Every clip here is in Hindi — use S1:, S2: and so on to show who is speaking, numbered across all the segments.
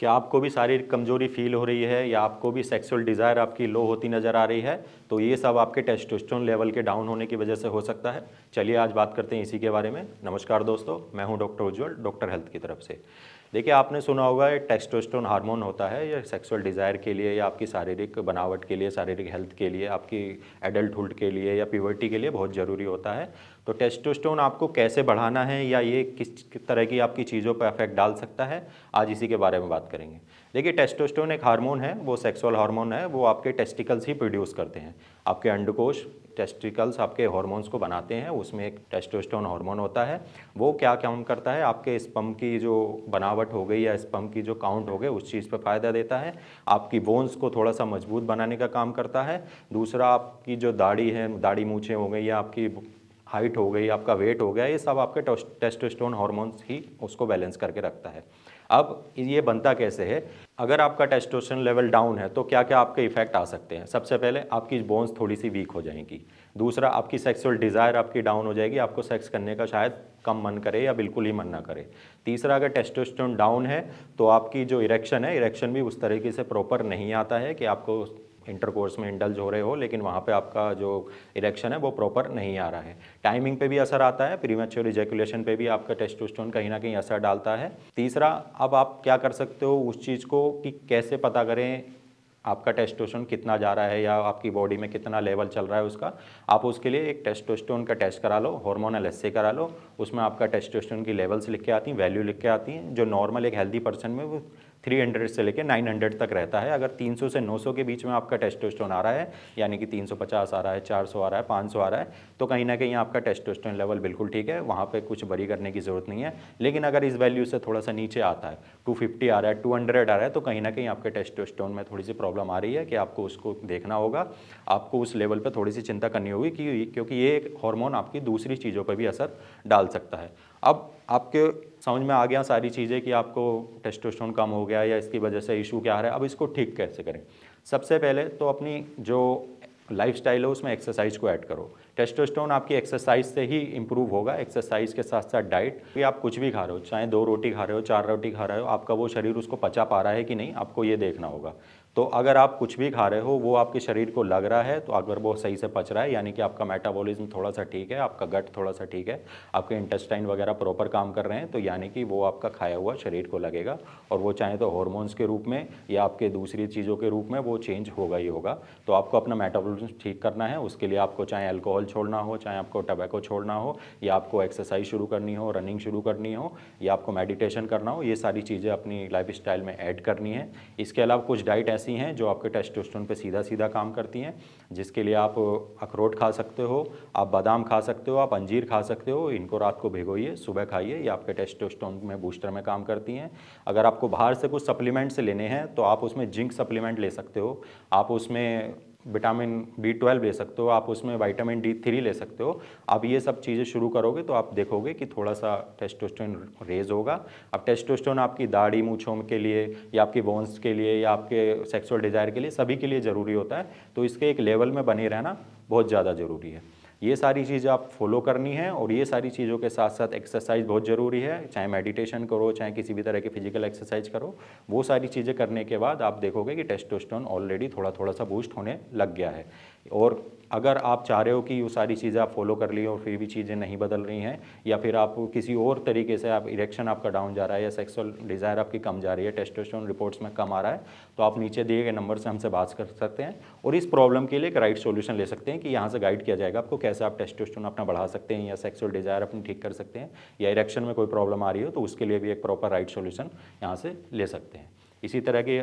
S1: कि आपको भी शारीरिक कमजोरी फील हो रही है या आपको भी सेक्सुअल डिज़ायर आपकी लो होती नज़र आ रही है तो ये सब आपके टेस्टोस्टेरोन लेवल के डाउन होने की वजह से हो सकता है चलिए आज बात करते हैं इसी के बारे में नमस्कार दोस्तों मैं हूं डॉक्टर उज्ज्वल डॉक्टर हेल्थ की तरफ से देखिए आपने सुना होगा ये टेस्टोस्टोन हार्मोन होता है या सेक्सुअल डिज़ायर के लिए या आपकी शारीरिक बनावट के लिए शारीरिक हेल्थ के लिए आपकी एडल्टहुड के लिए या प्यवर्टी के लिए बहुत ज़रूरी होता है तो टेस्टोस्टोन आपको कैसे बढ़ाना है या ये किस तरह की आपकी चीज़ों पर अफेक्ट डाल सकता है आज इसी के बारे में बात करेंगे देखिए टेस्टोस्टेरोन एक हार्मोन है वो सेक्सुअल हार्मोन है वो आपके टेस्टिकल्स ही प्रोड्यूस करते हैं आपके अंडकोश टेस्टिकल्स आपके हार्मोन्स को बनाते हैं उसमें एक टेस्टोस्टेरोन हार्मोन होता है वो क्या काम करता है आपके स्पम की जो बनावट हो गई या स्पम की जो काउंट हो गई उस चीज़ पर फ़ायदा देता है आपकी बोन्स को थोड़ा सा मजबूत बनाने का काम करता है दूसरा आपकी जो दाढ़ी है दाढ़ी मूछें हो गई या आपकी हाइट हो गई आपका वेट हो गया ये सब आपके टेस्टोस्टेरोन हार्मोन्स ही उसको बैलेंस करके रखता है अब ये बनता कैसे है अगर आपका टेस्टोस्टेरोन लेवल डाउन है तो क्या क्या आपके इफेक्ट आ सकते हैं सबसे पहले आपकी बोन्स थोड़ी सी वीक हो जाएंगी दूसरा आपकी सेक्सुअल डिज़ायर आपकी डाउन हो जाएगी आपको सेक्स करने का शायद कम मन करे या बिल्कुल ही मन ना करे तीसरा अगर टेस्टोस्टेरोन डाउन है तो आपकी जो इरेक्शन है इरेक्शन भी उस तरीके से प्रॉपर नहीं आता है कि आपको इंटरकोर्स में इंडल्ज हो रहे हो लेकिन वहाँ पे आपका जो इरेक्शन है वो प्रॉपर नहीं आ रहा है टाइमिंग पे भी असर आता है प्रीमेच्योर इजेकुलेशन पे भी आपका टेस्टोस्टोन कहीं ना कहीं असर डालता है तीसरा अब आप क्या कर सकते हो उस चीज़ को कि कैसे पता करें आपका टेस्टोस्टेरोन कितना जा रहा है या आपकी बॉडी में कितना लेवल चल रहा है उसका आप उसके लिए एक टेस्टोस्टेरोन का टेस्ट करा लो हार्मोनल एसए करा लो उसमें आपका टेस्टोस्टेरोन की लेवल्स लिख के आती हैं वैल्यू लिख के आती हैं जो नॉर्मल एक हेल्दी पर्सन में वो 300 से लेकर 900 तक रहता है अगर 300 से 900 के बीच में आपका टेस्टोस्टेरोन आ रहा है यानी कि 350 आ रहा है 400 आ रहा है 500 आ रहा है तो कहीं ना कहीं आपका टेस्टोस्टेरोन लेवल बिल्कुल ठीक है वहाँ पे कुछ बरी करने की ज़रूरत नहीं है लेकिन अगर इस वैल्यू से थोड़ा सा नीचे आता है टू आ रहा है टू आ रहा है तो कहीं ना कहीं आपके टेस्टोस्टोन में थोड़ी सी प्रॉब्लम आ रही है कि आपको उसको देखना होगा आपको उस लेवल पर थोड़ी सी चिंता करनी होगी कि क्योंकि ये एक हॉर्मोन आपकी दूसरी चीज़ों पर भी असर डाल सकता है अब आपके समझ में आ गया सारी चीज़ें कि आपको टेस्टोस्टेरोन कम हो गया या इसकी वजह से इशू क्या आ रहा है अब इसको ठीक कैसे करें सबसे पहले तो अपनी जो लाइफ स्टाइल है उसमें एक्सरसाइज को ऐड करो टेस्टोस्टेरोन आपकी एक्सरसाइज से ही इम्प्रूव होगा एक्सरसाइज के साथ साथ डाइट कि आप कुछ भी खा रहे हो चाहे दो रोटी खा रहे हो चार रोटी खा रहे हो आपका वो शरीर उसको पचा पा रहा है कि नहीं आपको ये देखना होगा तो अगर आप कुछ भी खा रहे हो वो आपके शरीर को लग रहा है तो अगर वो सही से पच रहा है यानी कि आपका मेटाबॉलिज्म थोड़ा सा ठीक है आपका गट थोड़ा सा ठीक है आपके इंटेस्टाइन वगैरह प्रॉपर काम कर रहे हैं तो यानी कि वो आपका खाया हुआ शरीर को लगेगा और वो चाहे तो हॉर्मोन्स के रूप में या आपके दूसरी चीज़ों के रूप में वो चेंज होगा ही होगा तो आपको अपना मेटाबोलिज्म ठीक करना है उसके लिए आपको चाहे अल्कोहल छोड़ना हो चाहे आपको टबैको छोड़ना हो या आपको एक्सरसाइज शुरू करनी हो रनिंग शुरू करनी हो या आपको मेडिटेशन करना हो ये सारी चीज़ें अपनी लाइफ में ऐड करनी है इसके अलावा कुछ डाइट ऐसे ऐसी हैं जो आपके टेस्टोस्टेरोन पे सीधा सीधा काम करती हैं जिसके लिए आप अखरोट खा सकते हो आप बादाम खा सकते हो आप अंजीर खा सकते हो इनको रात को भिगोइए सुबह खाइए ये आपके टेस्टोस्टेरोन में बूस्टर में काम करती हैं अगर आपको बाहर से कुछ सप्लीमेंट्स लेने हैं तो आप उसमें जिंक सप्लीमेंट ले सकते हो आप उसमें विटामिन बी ट्वेल्व ले सकते हो आप उसमें विटामिन डी थ्री ले सकते हो आप ये सब चीज़ें शुरू करोगे तो आप देखोगे कि थोड़ा सा टेस्टोस्टेरोन रेज होगा अब टेस्टोस्टेरोन आपकी दाढ़ी मूछों के लिए या आपकी बोन्स के लिए या आपके सेक्सुअल डिज़ायर के लिए सभी के लिए ज़रूरी होता है तो इसके एक लेवल में बने रहना बहुत ज़्यादा ज़रूरी है ये सारी चीज़ें आप फॉलो करनी है और ये सारी चीज़ों के साथ साथ एक्सरसाइज बहुत ज़रूरी है चाहे मेडिटेशन करो चाहे किसी भी तरह की फिजिकल एक्सरसाइज करो वो सारी चीज़ें करने के बाद आप देखोगे कि टेस्टोस्टोन ऑलरेडी थोड़ा थोड़ा सा बूस्ट होने लग गया है और अगर आप चाह रहे हो कि वो सारी चीज़ें आप फॉलो कर लिए और फिर भी चीज़ें नहीं बदल रही हैं या फिर आप किसी और तरीके से आप इरेक्शन आपका डाउन जा रहा है या सेक्सुअल डिज़ायर आपकी कम जा रही है टेस्टोस्टेरोन रिपोर्ट्स में कम आ रहा है तो आप नीचे दिए गए नंबर से हमसे बात कर सकते हैं और इस प्रॉब्लम के लिए एक राइट सोल्यूशन ले सकते हैं कि यहाँ से गाइड किया जाएगा आपको कैसे आप टेस्टोस्टेरोन अपना बढ़ा सकते हैं या सेक्सुअल डिज़ायर अपनी ठीक कर सकते हैं या इरेक्शन में कोई प्रॉब्लम आ रही हो तो उसके लिए भी एक प्रॉपर राइट सोल्यूशन यहाँ से ले सकते हैं इसी तरह के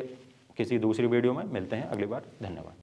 S1: किसी दूसरी वीडियो में मिलते हैं अगली बार धन्यवाद